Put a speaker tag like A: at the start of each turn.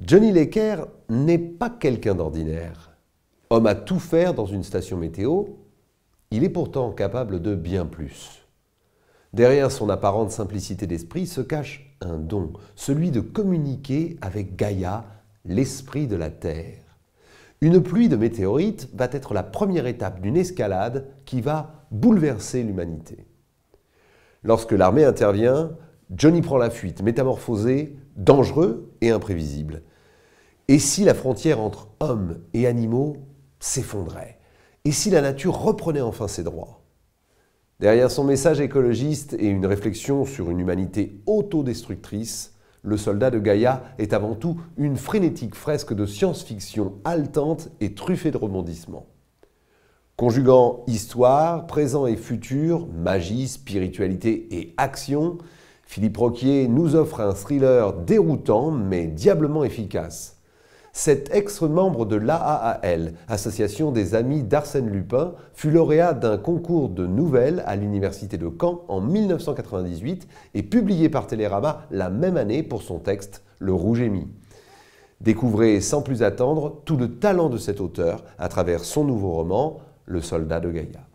A: Johnny Lecker n'est pas quelqu'un d'ordinaire. Homme à tout faire dans une station météo, il est pourtant capable de bien plus. Derrière son apparente simplicité d'esprit se cache un don, celui de communiquer avec Gaïa, l'esprit de la Terre. Une pluie de météorites va être la première étape d'une escalade qui va bouleverser l'humanité. Lorsque l'armée intervient, Johnny prend la fuite, métamorphosé dangereux et imprévisible. Et si la frontière entre hommes et animaux s'effondrait Et si la nature reprenait enfin ses droits Derrière son message écologiste et une réflexion sur une humanité autodestructrice, le soldat de Gaïa est avant tout une frénétique fresque de science-fiction haletante et truffée de rebondissements. Conjuguant histoire, présent et futur, magie, spiritualité et action, Philippe Roquier nous offre un thriller déroutant mais diablement efficace. Cet ex-membre de l'AAAL, Association des Amis d'Arsène Lupin, fut lauréat d'un concours de nouvelles à l'Université de Caen en 1998 et publié par Télérama la même année pour son texte Le Rouge émis. Découvrez sans plus attendre tout le talent de cet auteur à travers son nouveau roman Le Soldat de Gaïa.